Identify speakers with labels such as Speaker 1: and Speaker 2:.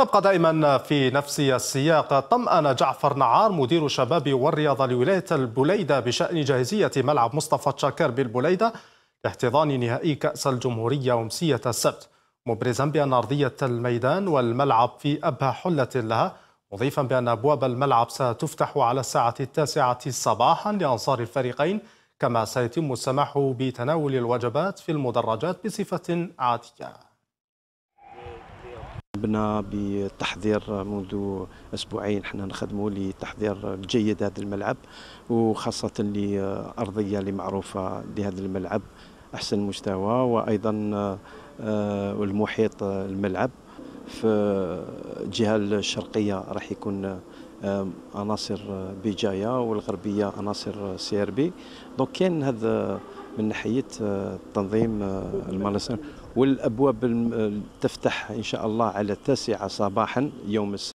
Speaker 1: نبقى دائما في نفس السياق طمأن جعفر نعار مدير الشباب والرياضة لولاية البليدة بشأن جاهزية ملعب مصطفى تشاكر بالبليدة لاحتضان نهائي كأس الجمهورية أمسية السبت مبرزا بأن أرضية الميدان والملعب في أبهى حلة لها مضيفا بأن أبواب الملعب ستفتح على الساعة التاسعة صباحا لأنصار الفريقين كما سيتم السماح بتناول الوجبات في المدرجات بصفة عادية
Speaker 2: بنا بتحضير منذ اسبوعين حنا نخدموا لتحضير جيد هذا الملعب وخاصه لارضيه اللي معروفه لهذا الملعب احسن مستوى وايضا آه، المحيط الملعب في الجهه الشرقيه راح يكون آه، عناصر بجايه والغربيه عناصر سيربي دونك كاين هذا من ناحيه آه، تنظيم آه، المراسم والابواب آه، تفتح ان شاء الله على التاسعه صباحا يوم السبت